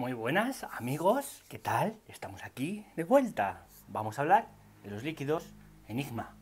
Muy buenas amigos, ¿qué tal? Estamos aquí de vuelta. Vamos a hablar de los líquidos Enigma.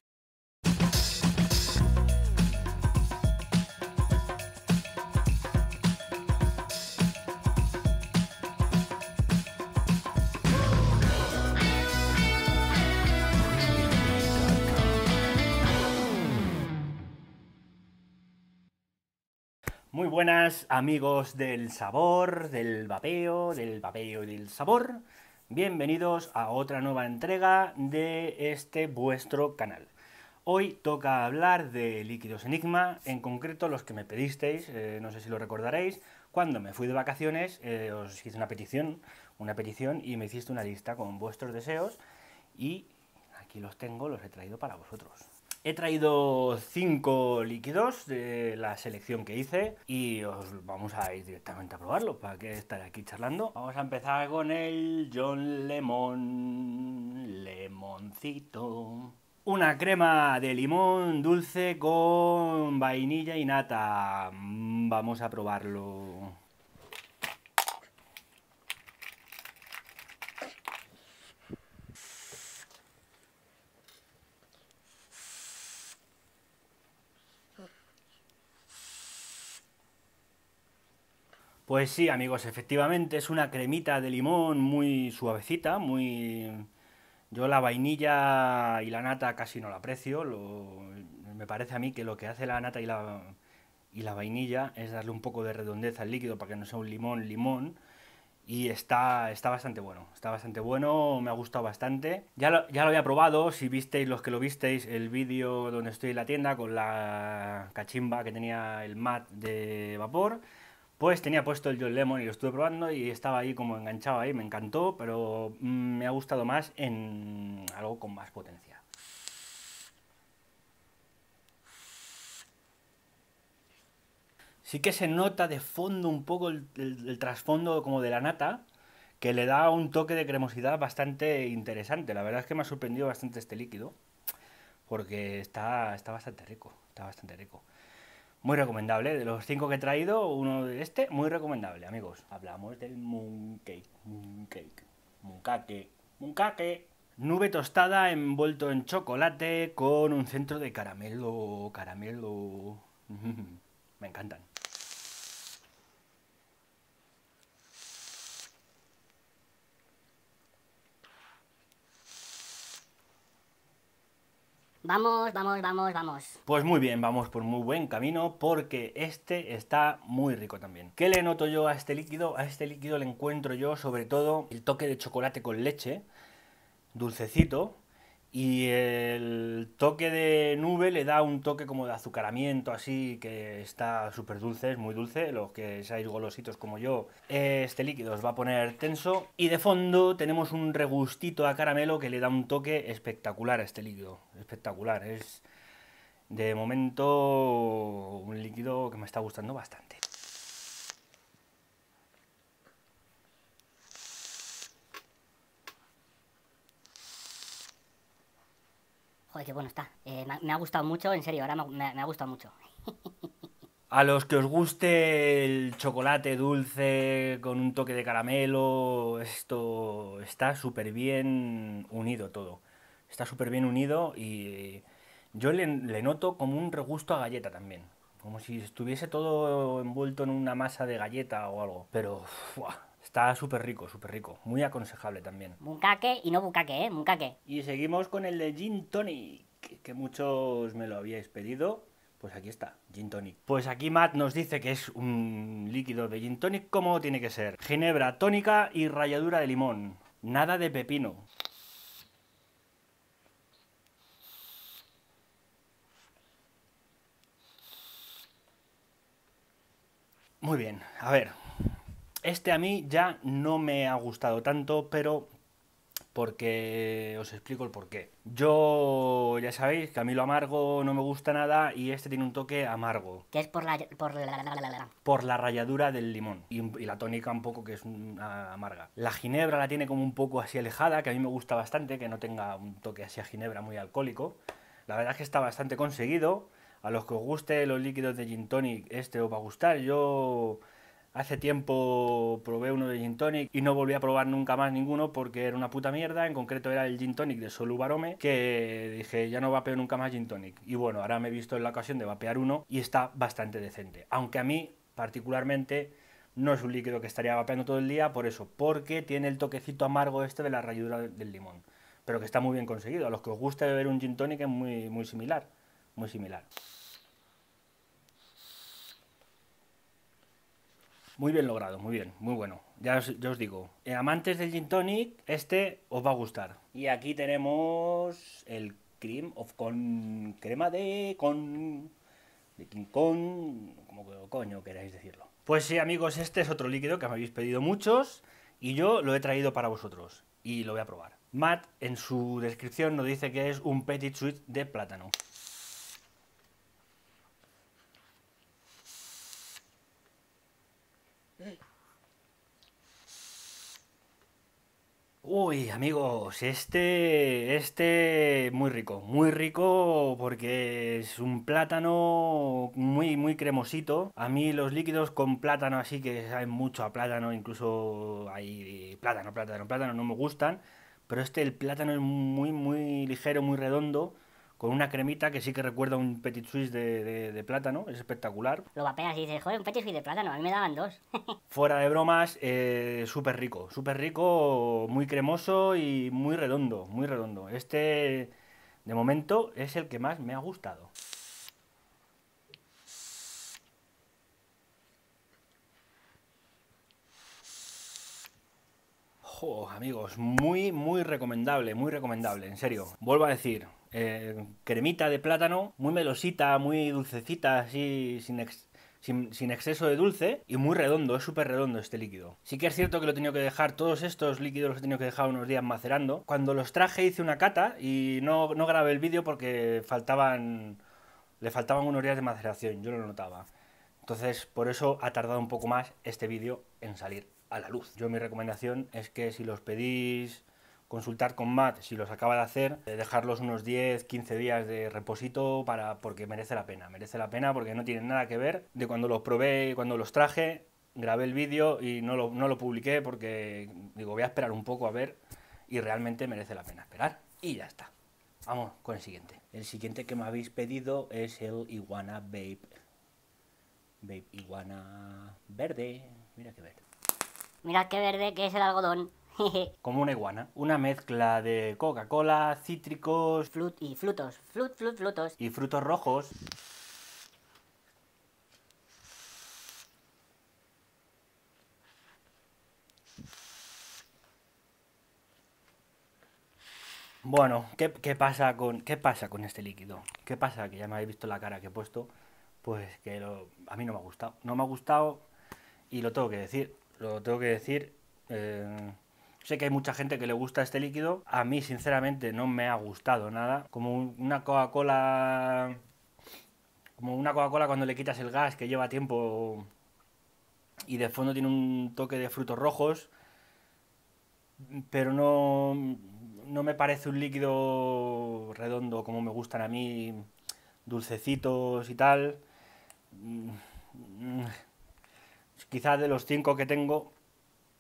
Muy buenas amigos del sabor, del vapeo, del vapeo y del sabor. Bienvenidos a otra nueva entrega de este vuestro canal. Hoy toca hablar de líquidos Enigma, en concreto los que me pedisteis, eh, no sé si lo recordaréis, cuando me fui de vacaciones eh, os hice una petición, una petición y me hiciste una lista con vuestros deseos y aquí los tengo, los he traído para vosotros. He traído cinco líquidos de la selección que hice y os vamos a ir directamente a probarlo para que estar aquí charlando. Vamos a empezar con el John Lemon. Lemoncito. Una crema de limón dulce con vainilla y nata. Vamos a probarlo. Pues sí, amigos, efectivamente es una cremita de limón muy suavecita, muy... Yo la vainilla y la nata casi no la aprecio, me parece a mí que lo que hace la nata y la... y la vainilla es darle un poco de redondez al líquido para que no sea un limón limón, y está, está bastante bueno, está bastante bueno, me ha gustado bastante. Ya ya lo había probado, si visteis los que lo visteis, el vídeo donde estoy en la tienda con la cachimba que tenía el mat de vapor. Pues tenía puesto el John Lemon y lo estuve probando y estaba ahí como enganchado ahí, me encantó, pero mm, me ha gustado más en algo con más potencia. Sí que se nota de fondo un poco el, trasfondo como de la nata, que le da un toque de cremosidad bastante interesante. La verdad es que me ha sorprendido bastante este líquido, porque está, está bastante rico, está bastante rico. Muy recomendable. De los cinco que he traído, uno de este, muy recomendable, amigos. Hablamos del mooncake, mooncake, mooncake, mooncake. Nube tostada envuelto en chocolate con un centro de caramelo, caramelo. Me encantan. Vamos, vamos, vamos, vamos. Pues muy bien, vamos por muy buen camino porque este está muy rico también. ¿Qué le noto yo a este líquido? A este líquido le encuentro yo sobre todo el toque de chocolate con leche, dulcecito, y el toque de nube le da un toque como de azucaramiento, así que está súper dulce, es muy dulce. Los que seáis golositos como yo, este líquido os va a poner tenso. Y de fondo tenemos un regustito a caramelo que le da un toque espectacular a este líquido. Espectacular, es de momento un líquido que me está gustando bastante. Que bueno está. Eh, me, ha gustado mucho, en serio, ahora me, ha gustado mucho. A los que os guste el chocolate dulce con un toque de caramelo, esto está súper bien unido todo. Está súper bien unido y yo le, noto como un regusto a galleta también. Como si estuviese todo envuelto en una masa de galleta o algo. Pero, Está súper rico, súper rico. Muy aconsejable también. mukake y no bucaque, ¿eh? mukake Y seguimos con el de Gin Tonic, que muchos me lo habíais pedido. Pues aquí está, Gin Tonic. Pues aquí Matt nos dice que es un líquido de Gin Tonic. ¿Cómo tiene que ser? Ginebra tónica y ralladura de limón. Nada de pepino. Muy bien, a ver, este a mí ya no me ha gustado tanto, pero porque os explico el porqué. Yo ya sabéis que a mí lo amargo no me gusta nada y este tiene un toque amargo. Que es por la por por la ralladura del limón y, la tónica un poco que es una amarga. La ginebra la tiene como un poco así alejada, que a mí me gusta bastante que no tenga un toque así a ginebra muy alcohólico. La verdad es que está bastante conseguido. A los que os guste los líquidos de gin tonic este os va a gustar. Yo Hace tiempo probé uno de gin tonic y no volví a probar nunca más ninguno porque era una puta mierda. En concreto era el gin tonic de Solubarome que dije ya no vapeo nunca más gin tonic. Y bueno, ahora me he visto en la ocasión de vapear uno y está bastante decente. Aunque a mí particularmente no es un líquido que estaría vapeando todo el día por eso, porque tiene el toquecito amargo este de la rayadura del limón. Pero que está muy bien conseguido. A los que os guste beber un gin tonic es muy, muy similar. Muy similar. Muy bien logrado, muy bien, muy bueno. Ya os, os digo, amantes del gin tonic, este os va a gustar. Y aquí tenemos el cream of con crema de con de King Kong, como coño queráis decirlo. Pues sí, amigos, este es otro líquido que me habéis pedido muchos y yo lo he traído para vosotros y lo voy a probar. Matt en su descripción nos dice que es un petit sweet de plátano. Uy, amigos, este, este, muy rico, muy rico porque es un plátano muy, muy cremosito. A mí los líquidos con plátano así que hay mucho a plátano, incluso hay plátano, plátano, plátano, no me gustan. Pero este, el plátano es muy, muy ligero, muy redondo con una cremita que sí que recuerda un petit suisse de, plátano, es espectacular. Lo pegar y dices, joder, un petit suisse de plátano, a mí me daban dos. Fuera de bromas, eh, súper rico, súper rico, muy cremoso y muy redondo, muy redondo. Este, de momento, es el que más me ha gustado. Oh, amigos, muy, muy recomendable, muy recomendable, en serio. Vuelvo a decir, eh, cremita de plátano, muy melosita, muy dulcecita, así sin, exceso de dulce y muy redondo, es súper redondo este líquido. Sí que es cierto que lo he tenido que dejar, todos estos líquidos los he tenido que dejar unos días macerando. Cuando los traje hice una cata y no, no grabé el vídeo porque faltaban, le faltaban unos días de maceración, yo lo notaba. Entonces por eso ha tardado un poco más este vídeo en salir a la luz. Yo mi recomendación es que si los pedís consultar con Matt si los acaba de hacer, eh, dejarlos unos 10, 15 días de reposito para, porque merece la pena, merece la pena porque no tienen nada que ver de cuando los probé, cuando los traje, grabé el vídeo y no lo, no lo publiqué porque digo, voy a esperar un poco a ver y realmente merece la pena esperar. Y ya está. Vamos con el siguiente. El siguiente que me habéis pedido es el Iguana Vape. Vape Iguana Verde. Mira qué verde. Mira qué verde que es el algodón. Como una iguana. Una mezcla de Coca-Cola, cítricos. y frutos Flut, flut, Y frutos rojos. Bueno, ¿qué, pasa con, ¿qué pasa con este líquido? ¿Qué pasa? Que ya me habéis visto la cara que he puesto. Pues que a mí no me ha gustado. No me ha gustado y lo tengo que decir. Lo tengo que decir. Eh, Sé que hay mucha gente que le gusta este líquido. A mí, sinceramente, no me ha gustado nada. Como una Coca-Cola. Como una Coca-Cola cuando le quitas el gas, que lleva tiempo. Y de fondo tiene un toque de frutos rojos. Pero no. No me parece un líquido redondo como me gustan a mí. Dulcecitos y tal. Mm, mm, Quizás de los cinco que tengo,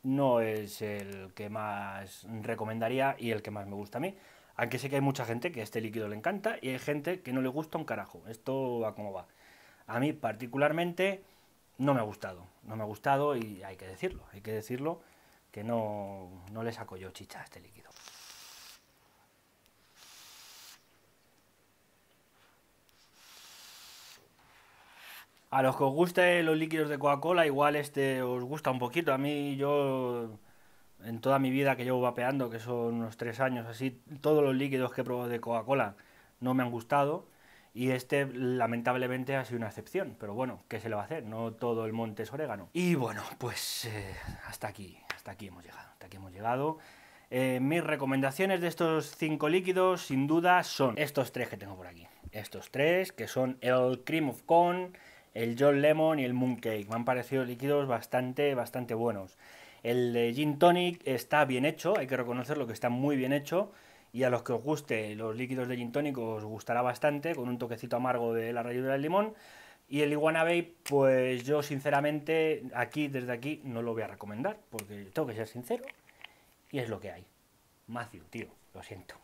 no es el que más recomendaría y el que más me gusta a mí. Aunque sé que hay mucha gente que este líquido le encanta y hay gente que no le gusta un carajo. Esto va como va. A mí particularmente no me ha gustado. No me ha gustado y hay que decirlo. Hay que decirlo que no, no le saco yo chicha a este líquido. A los que os guste los líquidos de Coca-Cola, igual este os gusta un poquito. A mí yo, en toda mi vida que llevo vapeando, que son unos tres años así, todos los líquidos que he probado de Coca-Cola no me han gustado. Y este, lamentablemente, ha sido una excepción. Pero bueno, ¿qué se le va a hacer? No todo el monte es orégano. Y bueno, pues eh, hasta aquí, hasta aquí hemos llegado. Hasta aquí hemos llegado. Eh, mis recomendaciones de estos cinco líquidos, sin duda, son estos tres que tengo por aquí. Estos tres, que son el Cream of Corn, el John Lemon y el Mooncake. Me han parecido líquidos bastante, bastante buenos. El de Gin Tonic está bien hecho, hay que reconocerlo que está muy bien hecho. Y a los que os guste los líquidos de Gin Tonic os gustará bastante, con un toquecito amargo de la ralladura del limón. Y el Iguana Babe, pues yo sinceramente aquí, desde aquí, no lo voy a recomendar, porque tengo que ser sincero. Y es lo que hay. tío, lo siento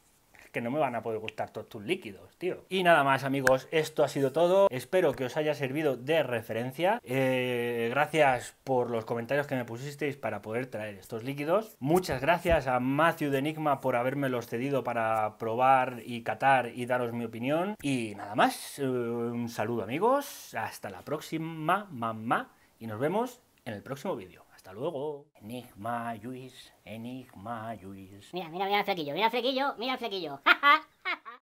que no me van a poder gustar todos tus líquidos, tío. Y nada más, amigos, esto ha sido todo. Espero que os haya servido de referencia. Eh, gracias por los comentarios que me pusisteis para poder traer estos líquidos. Muchas gracias a Matthew de Enigma por los cedido para probar y catar y daros mi opinión. Y nada más, eh, un saludo amigos, hasta la próxima mamá y nos vemos en el próximo vídeo. Hasta luego. Enigma Luis, enigma Luis. Mira, mira, mira el flequillo, mira el flequillo, mira el flequillo.